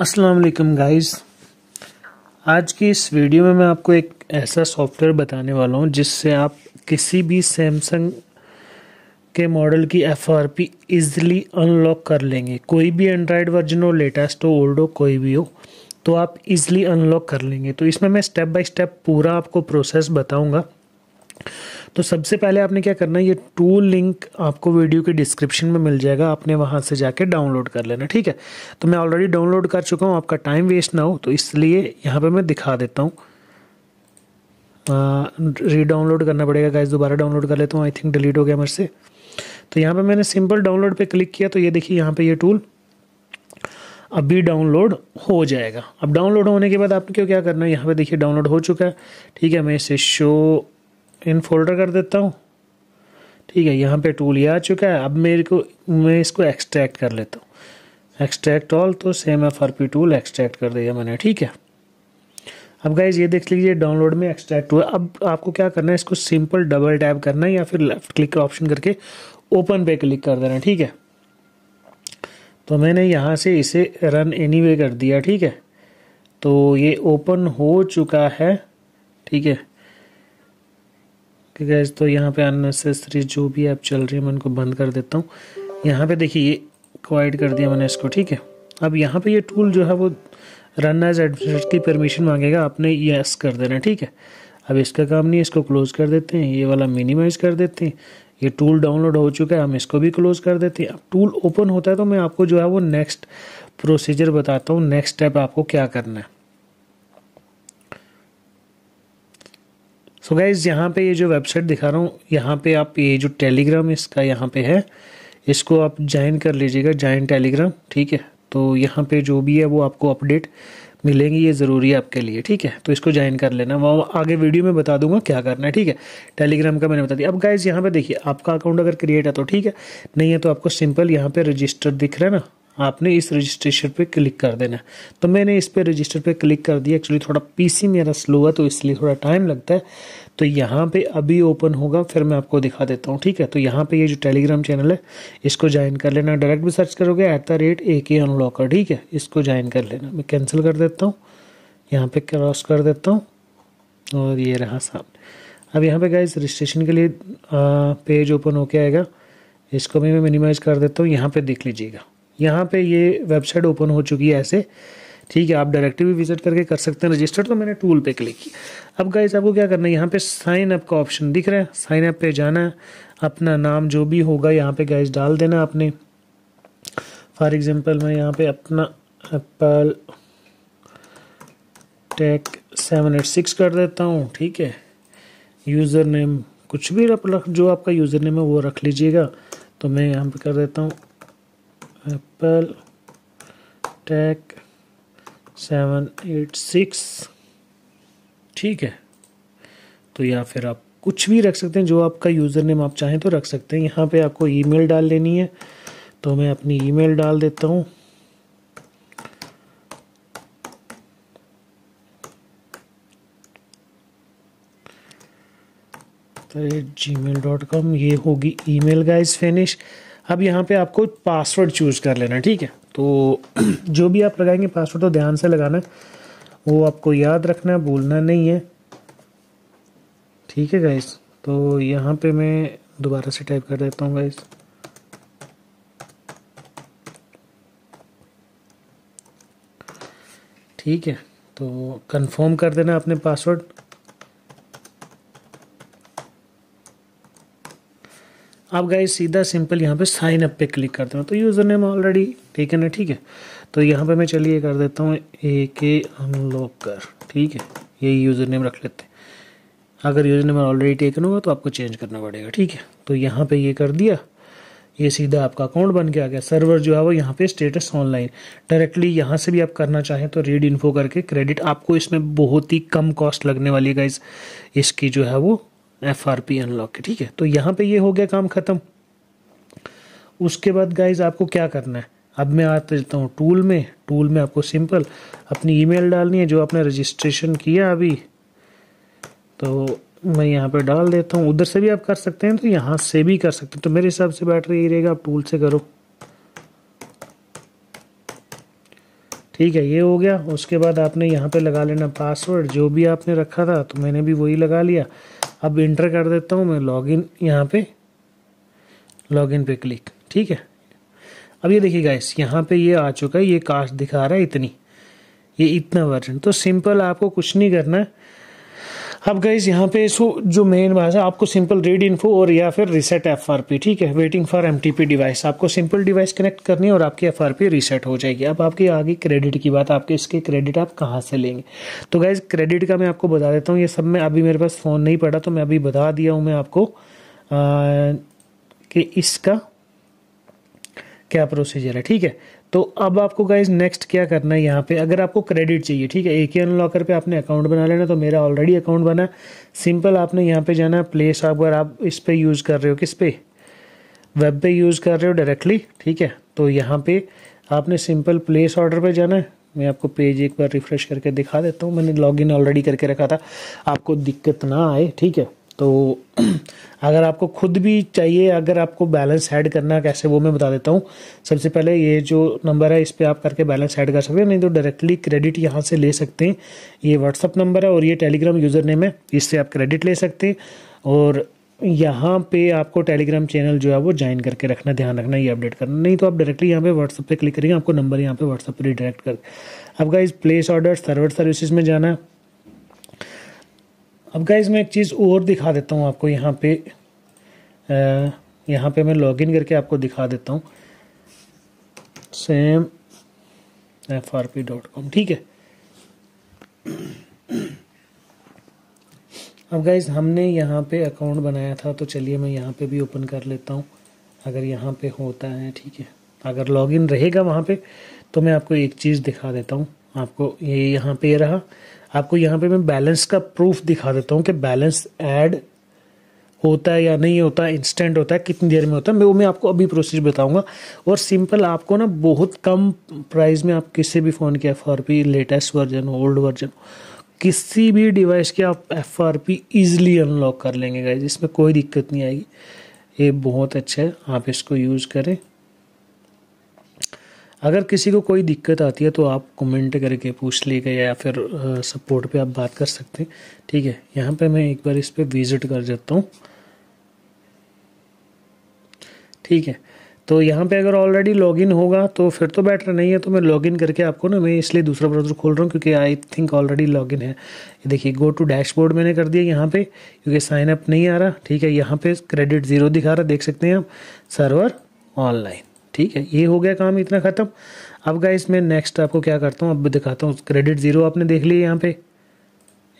अस्सलाम वालेकुम गाइस आज की इस वीडियो में मैं आपको एक ऐसा सॉफ्टवेयर बताने वाला हूँ जिससे आप किसी भी सैमसंग के मॉडल की F R P easily unlock कर लेंगे कोई भी एंड्रॉयड वर्जन हो लेटेस्ट हो ओल्ड हो कोई भी हो तो आप इज़िली अनलॉक कर लेंगे तो इसमें मैं स्टेप बाय स्टेप पूरा आपको प्रोसेस बताऊँगा तो सबसे पहले आपने क्या करना है ये टूल लिंक आपको वीडियो के डिस्क्रिप्शन में मिल जाएगा आपने वहाँ से जाके डाउनलोड कर लेना ठीक है तो मैं ऑलरेडी डाउनलोड कर चुका हूँ आपका टाइम वेस्ट ना हो तो इसलिए यहाँ पे मैं दिखा देता हूँ रीडाउनलोड करना पड़ेगा गाइज दोबारा डाउनलोड कर लेता हूँ आई थिंक डिलीट हो गया मेरे से तो यहाँ पर मैंने सिंपल डाउनलोड पर क्लिक किया तो ये देखिए यहाँ पर ये टूल अभी डाउनलोड हो जाएगा अब डाउनलोड होने के बाद आपको क्या करना है यहाँ पर देखिए डाउनलोड हो चुका है ठीक है मैं इसे शो इन फोल्डर कर देता हूँ ठीक है यहाँ पे टूल ये आ चुका है अब मेरे को मैं इसको एक्सट्रैक्ट कर लेता हूँ एक्सट्रैक्ट ऑल तो same F R P tool extract कर दिया मैंने ठीक है अब गाइज ये देख लीजिए डाउनलोड में एक्सट्रैक्ट हुआ अब आपको क्या करना है इसको सिंपल डबल टैप करना है या फिर लेफ्ट क्लिक ऑप्शन करके ओपन पे क्लिक कर देना ठीक है तो मैंने यहाँ से इसे रन एनी कर दिया ठीक है तो ये ओपन हो चुका है ठीक है ओके गैस तो यहाँ पे अननेसेसरी जो भी ऐप चल रही है मैं उनको बंद कर देता हूँ यहाँ पे देखिए ये क्वाइट कर दिया मैंने इसको ठीक है अब यहाँ पे ये टूल जो है वो रन एज एडमिनिस्ट्रेटर की परमिशन मांगेगा आपने यस कर देना ठीक है अब इसका काम नहीं इसको क्लोज़ कर देते हैं ये वाला मिनिमाइज़ कर देते हैं ये टूल डाउनलोड हो चुका है हम इसको भी क्लोज़ कर देते हैं अब टूल ओपन होता है तो मैं आपको जो है वो नेक्स्ट प्रोसीजर बताता हूँ नेक्स्ट स्टेप आपको क्या करना है सो गाइज यहाँ पे ये जो वेबसाइट दिखा रहा हूँ यहाँ पे आप ये जो टेलीग्राम इसका यहाँ पे है इसको आप ज्वाइन कर लीजिएगा ज्वाइन टेलीग्राम ठीक है तो यहाँ पे जो भी है वो आपको अपडेट मिलेंगी ये ज़रूरी है आपके लिए ठीक है तो इसको ज्वाइन कर लेना वह आगे वीडियो में बता दूंगा क्या करना है ठीक है टेलीग्राम का मैंने बता दिया अब गाइज यहाँ पे देखिए आपका अकाउंट अगर क्रिएट है तो ठीक है नहीं है तो आपको सिंपल यहाँ पे रजिस्टर दिख रहा है ना आपने इस रजिस्ट्रेशन पे क्लिक कर देना है तो मैंने इस पर रजिस्टर पे क्लिक कर दिया एक्चुअली थोड़ा पीसी मेरा स्लो है तो इसलिए थोड़ा टाइम लगता है तो यहाँ पे अभी ओपन होगा फिर मैं आपको दिखा देता हूँ ठीक है तो यहाँ पे ये जो टेलीग्राम चैनल है इसको ज्वाइन कर लेना डायरेक्ट भी सर्च करोगे एट द रेट ए के अनलॉकर ठीक है इसको ज्वाइन कर लेना मैं कैंसिल कर देता हूँ यहाँ पे क्रॉस कर देता हूँ और ये रहा सामने अब यहाँ पे गए रजिस्ट्रेशन के लिए पेज ओपन होके आएगा इसको भी मैं मिनिमाइज़ कर देता हूँ यहाँ पे देख लीजिएगा यहाँ पे ये वेबसाइट ओपन हो चुकी है ऐसे ठीक है आप डायरेक्टली भी विजिट करके कर सकते हैं रजिस्टर तो मैंने टूल पे क्लिक किया अब गाइज आपको क्या करना है यहाँ पे साइन अप का ऑप्शन दिख रहा है साइन अप पे जाना अपना नाम जो भी होगा यहाँ पे गाइज डाल देना आपने फॉर एग्जांपल मैं यहाँ पे अपना Apple tech seven eight six कर देता हूँ ठीक है यूज़र नेम कुछ भी रख जो आपका यूज़र नेम है वो रख लीजिएगा तो मैं यहाँ पे कर देता हूँ Apple tech seven eight six ठीक है तो या फिर आप कुछ भी रख सकते हैं जो आपका यूज़र नेम आप चाहें तो रख सकते हैं यहाँ पे आपको ईमेल डाल लेनी है तो मैं अपनी ईमेल डाल देता हूँ जी मेल डॉट कॉम ये होगी ईमेल गाइज फिनिश अब यहाँ पे आपको पासवर्ड चूज़ कर लेना ठीक है तो जो भी आप लगाएंगे पासवर्ड तो ध्यान से लगाना वो आपको याद रखना है भूलना नहीं है ठीक है गाइस तो यहाँ पे मैं दोबारा से टाइप कर देता हूँ गाइस ठीक है तो कंफर्म कर देना अपने पासवर्ड आप गए सीधा सिंपल यहाँ पे साइन अप पे क्लिक करते हो तो यूज़र नेम ऑलरेडी टेकन है ठीक है तो यहाँ पे मैं चलिए कर देता हूँ ए के अनलॉक कर ठीक है यही यूज़र नेम रख लेते हैं अगर यूज़र नेम ऑलरेडी टेकन होगा तो आपको चेंज करना पड़ेगा ठीक है तो यहाँ पे ये कर दिया ये सीधा आपका अकाउंट बन के आ गया सर्वर जो है वो यहाँ पे स्टेटस ऑनलाइन डायरेक्टली यहाँ से भी आप करना चाहें तो रीड इन्फो करके क्रेडिट आपको इसमें बहुत ही कम कॉस्ट लगने वाली है इसकी जो है वो एफ आर पी अनलॉक की ठीक है तो यहाँ पे ये हो गया काम ख़त्म उसके बाद गाइज आपको क्या करना है अब मैं आते जाता हूँ टूल में टूल में आपको सिंपल अपनी ईमेल डालनी है जो आपने रजिस्ट्रेशन किया अभी तो मैं यहाँ पे डाल देता हूँ उधर से भी आप कर सकते हैं तो यहाँ से भी कर सकते हैं तो मेरे हिसाब से बैटरी यही रहेगा आप टूल से करो ठीक है ये हो गया उसके बाद आपने यहाँ पे लगा लेना पासवर्ड जो भी आपने रखा था तो मैंने भी वही लगा लिया अब इंटर कर देता हूँ मैं लॉगिन यहाँ पे लॉगिन पे क्लिक ठीक है अब ये देखिए गाइस यहाँ पे ये आ चुका है ये कास्ट दिखा रहा है इतनी ये इतना वर्जन तो सिंपल आपको कुछ नहीं करना है अब गाइज यहाँ पे सो जो मेन बात है आपको सिंपल रीड इन्फो और या फिर रिसेट एफ आर पी ठीक है waiting for M T P device आपको सिंपल डिवाइस कनेक्ट करनी है और आपकी एफ आर पी रिसेट हो जाएगी अब आपकी आगे क्रेडिट की बात आपके इसके क्रेडिट आप कहाँ से लेंगे तो गाइज क्रेडिट का मैं आपको बता देता हूँ ये सब में अभी मेरे पास फ़ोन नहीं पड़ा तो मैं अभी बता दिया हूँ मैं आपको आ, कि इसका क्या प्रोसीजर है ठीक है तो अब आपको गाइज नेक्स्ट क्या करना है यहाँ पे अगर आपको क्रेडिट चाहिए ठीक है एके ही अनलॉकर पे आपने अकाउंट बना लेना तो मेरा ऑलरेडी अकाउंट बना सिंपल आपने यहाँ पे जाना है प्लेस अगर आप इस पर यूज़ कर रहे हो किस पे वेब पे यूज़ कर रहे हो डायरेक्टली ठीक है तो यहाँ पे आपने सिंपल प्लेस ऑर्डर पे जाना है मैं आपको पेज एक बार रिफ़्रेश करके दिखा देता हूँ मैंने लॉग ऑलरेडी करके रखा था आपको दिक्कत ना आए ठीक है तो अगर आपको खुद भी चाहिए अगर आपको बैलेंस ऐड करना कैसे वो मैं बता देता हूँ सबसे पहले ये जो नंबर है इस पर आप करके बैलेंस ऐड कर सकते हैं नहीं तो डायरेक्टली क्रेडिट यहाँ से ले सकते हैं ये व्हाट्सअप नंबर है और ये टेलीग्राम यूज़र नेम है इससे आप क्रेडिट ले सकते हैं और यहाँ पे आपको टेलीग्राम चैनल जो है वो ज्वाइन करके रखना ध्यान रखना ये अपडेट करना नहीं तो आप डायरेक्टली यहाँ पे व्हाट्सअप पे क्लिक करेंगे आपको नंबर यहाँ पे व्हाट्सअप पे रिडायरेक्ट कर अब guys place order server services में जाना है अब गाइज मैं एक चीज़ और दिखा देता हूँ आपको यहाँ पे यहाँ पे मैं लॉगिन करके आपको दिखा देता हूँ same F R P dot com ठीक है अब गाइज हमने यहाँ पे अकाउंट बनाया था तो चलिए मैं यहाँ पे भी ओपन कर लेता हूँ अगर यहाँ पे होता है ठीक है अगर लॉगिन रहेगा वहाँ पे तो मैं आपको एक चीज़ दिखा देता हूँ आपको ये यहाँ पे रहा आपको यहाँ पे मैं बैलेंस का प्रूफ दिखा देता हूँ कि बैलेंस ऐड होता है या नहीं होता इंस्टेंट होता है कितनी देर में होता है मैं वो मैं आपको अभी प्रोसेस बताऊंगा और सिंपल आपको ना बहुत कम प्राइस में आप किसी भी फ़ोन के F R P latest version हो ओल्ड वर्जन हो किसी भी डिवाइस के आप F R P easily unlock कर लेंगे गाइज इसमें कोई दिक्कत नहीं आएगी ये बहुत अच्छा है आप इसको यूज़ करें अगर किसी को कोई दिक्कत आती है तो आप कमेंट करके पूछ लीजिए या फिर सपोर्ट पे आप बात कर सकते हैं ठीक है यहाँ पे मैं एक बार इस पर विज़िट कर जाता हूँ ठीक है तो यहाँ पे अगर ऑलरेडी लॉगिन होगा तो फिर तो बेटर नहीं है तो मैं लॉगिन करके आपको ना मैं इसलिए दूसरा ब्राउज़र खोल रहा हूँ क्योंकि आई थिंक ऑलरेडी लॉगिन है देखिए गो टू डैशबोर्ड मैंने कर दिया यहाँ पे क्योंकि साइन अप नहीं आ रहा ठीक है यहाँ पे क्रेडिट ज़ीरो दिखा रहा देख सकते हैं आप सर्वर ऑनलाइन ठीक है ये हो गया काम इतना ख़त्म अब गए मैं नेक्स्ट आपको क्या करता हूँ अब दिखाता हूँ क्रेडिट ज़ीरो आपने देख लिया यहाँ पे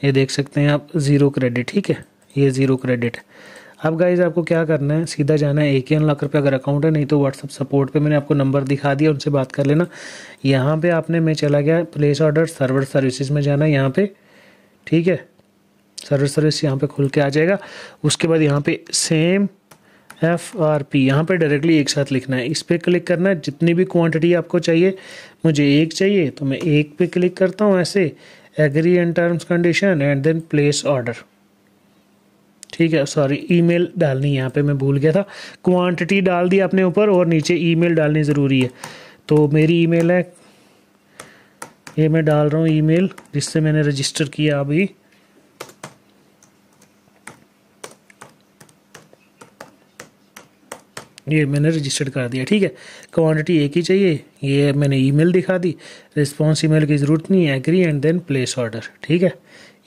ये देख सकते हैं आप ज़ीरो क्रेडिट ठीक है ये ज़ीरो क्रेडिट अब गाइज आपको क्या करना है सीधा जाना है एक ही लाख रुपये अगर अकाउंट है नहीं तो व्हाट्सअप सपोर्ट पे मैंने आपको नंबर दिखा दिया उनसे बात कर लेना यहाँ पे आपने मैं चला गया प्लेस ऑर्डर सर्वर सर्विसेज में जाना है यहाँ पे ठीक है सर्वर सर्विस यहाँ पे खुल के आ जाएगा उसके बाद यहाँ पे सेम एफ आर पी यहाँ पर डायरेक्टली एक साथ लिखना है इस पर क्लिक करना है जितनी भी क्वांटिटी आपको चाहिए मुझे एक चाहिए तो मैं एक पे क्लिक करता हूँ ऐसे agree and terms condition and then place order ठीक है सॉरी ईमेल डालनी यहाँ पे मैं भूल गया था क्वांटिटी डाल दी अपने ऊपर और नीचे ईमेल डालनी ज़रूरी है तो मेरी ईमेल है ये मैं डाल रहा हूँ ईमेल जिससे मैंने रजिस्टर किया अभी ये मैंने रजिस्टर्ड कर दिया ठीक है क्वांटिटी एक ही चाहिए ये मैंने ईमेल दिखा दी रिस्पॉन्स ईमेल की ज़रूरत नहीं है agree and then place order ठीक है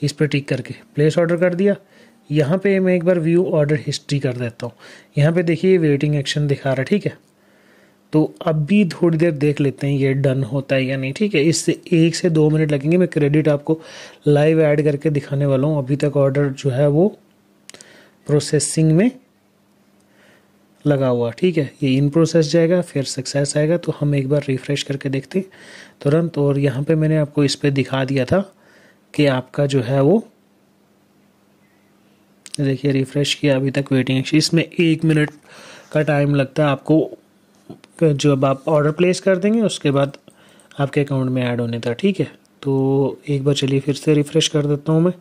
इस पर टिक करके प्लेस ऑर्डर कर दिया यहाँ पे मैं एक बार व्यू ऑर्डर हिस्ट्री कर देता हूँ यहाँ पे देखिए वेटिंग एक्शन दिखा रहा है ठीक है तो अब भी थोड़ी देर देख लेते हैं ये डन होता है या नहीं ठीक है इससे एक से दो मिनट लगेंगे मैं क्रेडिट आपको लाइव ऐड करके दिखाने वाला हूँ अभी तक ऑर्डर जो है वो प्रोसेसिंग में लगा हुआ ठीक है ये इन प्रोसेस जाएगा फिर सक्सेस आएगा तो हम एक बार रिफ़्रेश करके देखते तुरंत और यहाँ पे मैंने आपको इस पर दिखा दिया था कि आपका जो है वो देखिए रिफ़्रेश किया अभी तक वेटिंग इसमें एक मिनट का टाइम लगता है आपको जो अब आप ऑर्डर प्लेस कर देंगे उसके बाद आपके अकाउंट में ऐड होने था ठीक है तो एक बार चलिए फिर से रिफ़्रेश कर देता हूँ मैं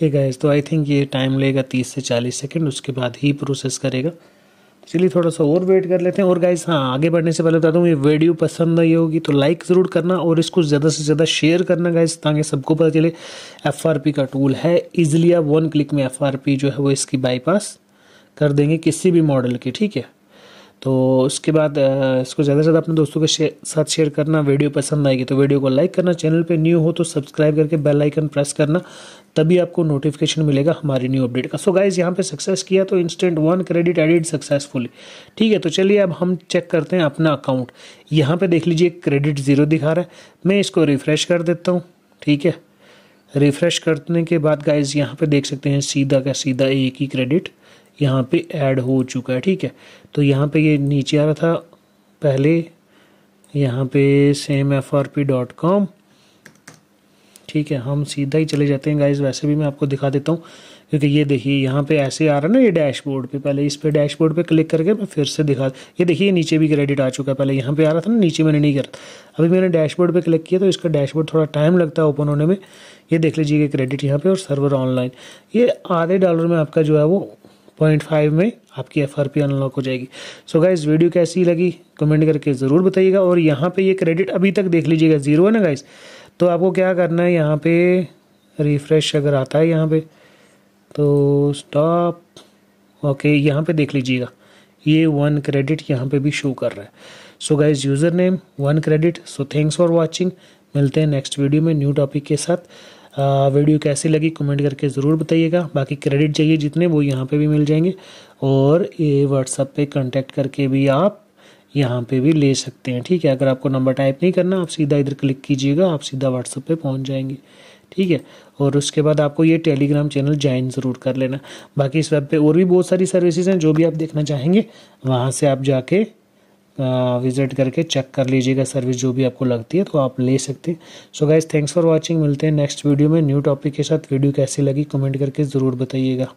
ठीक है तो आई थिंक ये टाइम लेगा तीस से चालीस सेकेंड उसके बाद ही प्रोसेस करेगा तो चलिए थोड़ा सा और वेट कर लेते हैं और गाइज हाँ आगे बढ़ने से पहले बता दूँ ये वीडियो पसंद आई होगी तो लाइक ज़रूर करना और इसको ज़्यादा से ज़्यादा शेयर करना गाइज ताकि सबको पता चले एफ का टूल है ईजिली आप वन क्लिक में एफ जो है वो इसकी बाईपास कर देंगे किसी भी मॉडल की ठीक है तो उसके बाद इसको ज़्यादा से ज़्यादा अपने दोस्तों के साथ शेयर करना वीडियो पसंद आएगी तो वीडियो को लाइक करना चैनल पे न्यू हो तो सब्सक्राइब करके बेल आइकन प्रेस करना तभी आपको नोटिफिकेशन मिलेगा हमारी न्यू अपडेट का सो गाइज यहाँ पे सक्सेस किया तो instant one credit edit successfully ठीक है तो चलिए अब हम चेक करते हैं अपना अकाउंट यहाँ पर देख लीजिए क्रेडिट ज़ीरो दिखा रहा है मैं इसको रिफ्रेश कर देता हूँ ठीक है रिफ्रेश करने के बाद गाइज यहाँ पर देख सकते हैं सीधा का सीधा एक ही क्रेडिट यहाँ पे ऐड हो चुका है ठीक है तो यहाँ पे ये नीचे आ रहा था पहले यहाँ पे same F R P dot com ठीक है हम सीधा ही चले जाते हैं गाइज वैसे भी मैं आपको दिखा देता हूँ क्योंकि ये देखिए यहाँ पे ऐसे आ रहा है ना ये डैशबोर्ड पे पहले इस पे डैशबोर्ड पे क्लिक करके मैं फिर से दिखा ये देखिए नीचे भी क्रेडिट आ चुका है पहले यहाँ पे आ रहा था ना नीचे मैंने नहीं करा अभी मैंने डैशबोर्ड पे क्लिक किया तो इसका डैशबोर्ड थोड़ा टाइम लगता है ओपन होने में ये देख लीजिए क्रेडिट यहाँ पे और सर्वर ऑनलाइन ये आधे डॉलर में आपका जो है वो पॉइंट फाइव में आपकी एफ आर पी अनलॉक हो जाएगी सो गाइज वीडियो कैसी लगी कमेंट करके ज़रूर बताइएगा और यहाँ पे ये क्रेडिट अभी तक देख लीजिएगा ज़ीरो है ना गाइज तो आपको क्या करना है यहाँ पे रिफ्रेश अगर आता है यहाँ पे तो स्टॉप ओके यहाँ पे देख लीजिएगा ये वन क्रेडिट यहाँ पे भी शो कर रहा है so guys user name one credit so thanks for watching मिलते हैं नेक्स्ट वीडियो में न्यू टॉपिक के साथ वीडियो कैसी लगी कमेंट करके ज़रूर बताइएगा बाकी क्रेडिट चाहिए जितने वो यहाँ पे भी मिल जाएंगे और ये व्हाट्सअप पे कांटेक्ट करके भी आप यहाँ पे भी ले सकते हैं ठीक है अगर आपको नंबर टाइप नहीं करना आप सीधा इधर क्लिक कीजिएगा आप सीधा व्हाट्सअप पे पहुँच जाएंगे ठीक है और उसके बाद आपको ये टेलीग्राम चैनल ज्वाइन ज़रूर कर लेना बाकी इस वेब पर और भी बहुत सारी सर्विसेज हैं जो भी आप देखना चाहेंगे वहाँ से आप जाके विजिट करके चेक कर लीजिएगा सर्विस जो भी आपको लगती है तो आप ले सकते हैं so guys thanks for watching मिलते हैं नेक्स्ट वीडियो में न्यू टॉपिक के साथ वीडियो कैसी लगी कमेंट करके ज़रूर बताइएगा